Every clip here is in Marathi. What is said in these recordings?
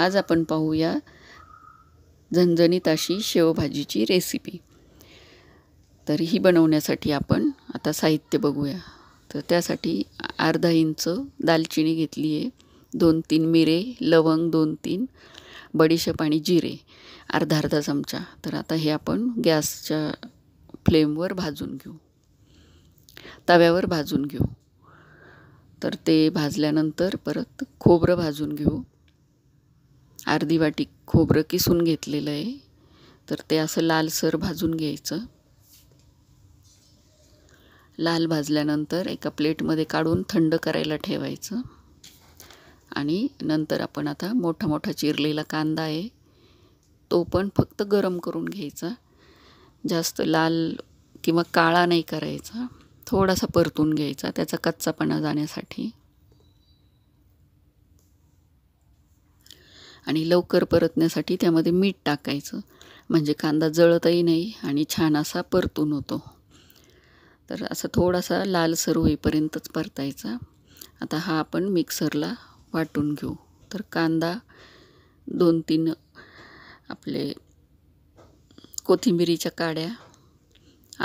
आज आपण पाहूया झणझणीत अशी शेवभाजीची रेसिपी तर ही बनवण्यासाठी आपण आता साहित्य बघूया तर त्यासाठी अर्धा इंच दालचिनी घेतली आहे दोन तीन मिरे लवंग दोन तीन बडीशेप आणि जिरे अर्धा अर्धा चमचा तर आता हे आपण गॅसच्या फ्लेमवर भाजून घेऊ तव्यावर भाजून घेऊ तर ते भाजल्यानंतर परत खोबरं भाजून घेऊ अर्धी वाटी खोबरं किसून घेतलेलं आहे तर ते असं लालसर भाजून घ्यायचं लाल भाजल्यानंतर एका प्लेटमध्ये काढून थंड करायला ठेवायचं आणि नंतर आपण आता मोठा मोठा चिरलेला कांदा आहे तो पण फक्त गरम करून घ्यायचा जास्त लाल किंवा काळा नाही करायचा थोडासा परतून घ्यायचा त्याचा कच्चापणा जाण्यासाठी आणि लवकर परतण्यासाठी त्यामध्ये मीठ टाकायचं म्हणजे कांदा जळतही नाही आणि छान असा परतून होतो तर असा थोडासा लालसर होईपर्यंतच परतायचा आता हा आपण मिक्सरला वाटून घेऊ तर कांदा दोन तीन आपले कोथिंबिरीच्या काड्या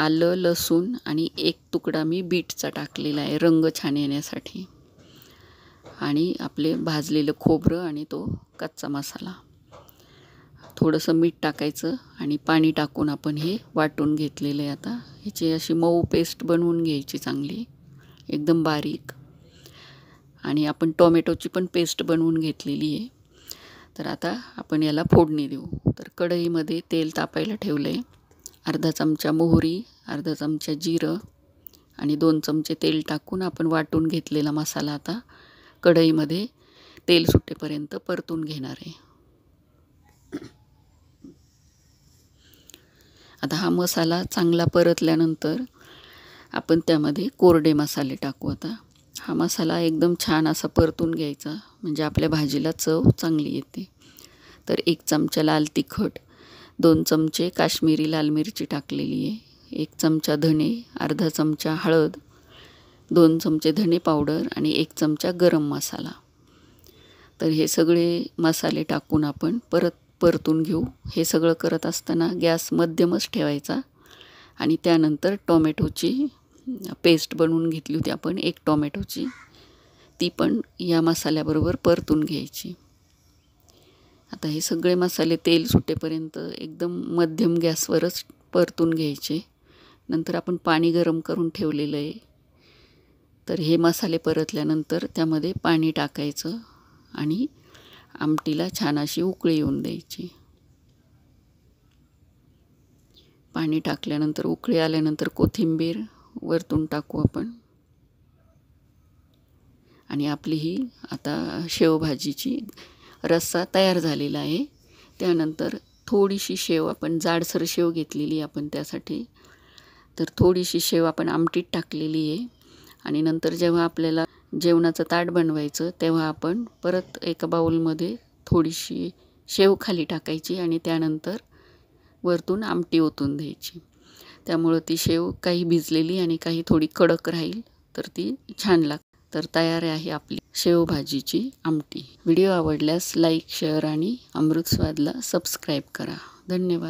आलं लसूण आणि एक तुकडा मी बीटचा टाकलेला आहे रंग छान येण्यासाठी आणि आपले भाजलेलं खोबरं आणि तो कच्चा मसाला थोडंसं मीठ टाकायचं आणि पाणी टाकून आपण हे वाटून घेतलेलं आहे आता ह्याची अशी मऊ पेस्ट बनवून घ्यायची चांगली एकदम बारीक आणि आपण टोमॅटोची पण पेस्ट बनवून घेतलेली आहे तर आता आपण याला फोडणी देऊ तर कढईमध्ये तेल तापायला ठेवलं आहे अर्धा चमचा मोहरी अर्धा चमचा जिरं आणि दोन चमचे तेल टाकून आपण वाटून घेतलेला मसाला आता कढईमध्ये तेल सुटेपर्यंत परतून घेणार आहे आता हा मसाला चांगला परतल्यानंतर आपण त्यामध्ये कोरडे मसाले टाकू आता हा मसाला एकदम छान असा परतून घ्यायचा म्हणजे आपल्या भाजीला चव चांगली येते तर एक चमचा लाल तिखट दोन चमचे काश्मीरी लाल मिरची टाकलेली आहे एक चमचा धणे अर्धा चमचा हळद दोन चमचे धने पावडर आणि एक चमचा गरम मसाला तर हे सगळे मसाले टाकून आपण परत परतून घेऊ हे सगळं करत असताना गॅस मध्यमच ठेवायचा आणि त्यानंतर टोमॅटोची पेस्ट बनवून घेतली होती आपण एक टोमॅटोची ती पण या मसाल्याबरोबर परतून घ्यायची आता हे सगळे मसाले तेल सुटेपर्यंत एकदम मध्यम गॅसवरच परतून घ्यायचे नंतर आपण पाणी गरम करून ठेवलेलं आहे तर हे मसाले परतल्यानंतर त्यामध्ये पाणी टाकायचं आणि आमटीला छान अशी उकळी येऊन द्यायची पाणी टाकल्यानंतर उकळी आल्यानंतर कोथिंबीर वरतून टाकू आपण आणि आपली ही आता शेवभाजीची रस्सा तयार झालेला आहे त्यानंतर थोडीशी शेव आपण जाडसर शेव घेतलेली आपण त्यासाठी तर थोडीशी शेव आपण आमटीत टाकलेली आहे आणि नंतर जेव्हा आपल्याला जेवणाचं ताट बनवायचं तेव्हा आपण परत एका बाऊलमध्ये थोडीशी शेव खाली टाकायची आणि त्यानंतर वरतून आमटी ओतून द्यायची त्यामुळं ती शेव काही भिजलेली आणि काही थोडी कडक राहील तर ती छान लाग तर तयार आहे आपली शेवभाजीची आमटी व्हिडिओ आवडल्यास लाईक शेअर आणि अमृत स्वादला सबस्क्राईब करा धन्यवाद